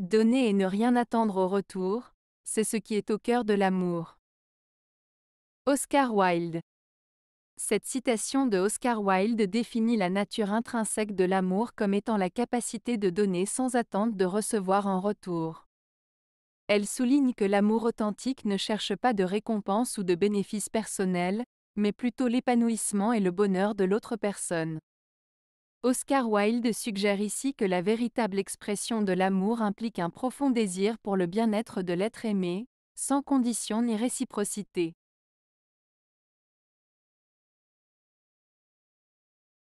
Donner et ne rien attendre au retour, c'est ce qui est au cœur de l'amour. Oscar Wilde Cette citation de Oscar Wilde définit la nature intrinsèque de l'amour comme étant la capacité de donner sans attente de recevoir en retour. Elle souligne que l'amour authentique ne cherche pas de récompense ou de bénéfice personnel, mais plutôt l'épanouissement et le bonheur de l'autre personne. Oscar Wilde suggère ici que la véritable expression de l'amour implique un profond désir pour le bien-être de l'être aimé, sans condition ni réciprocité.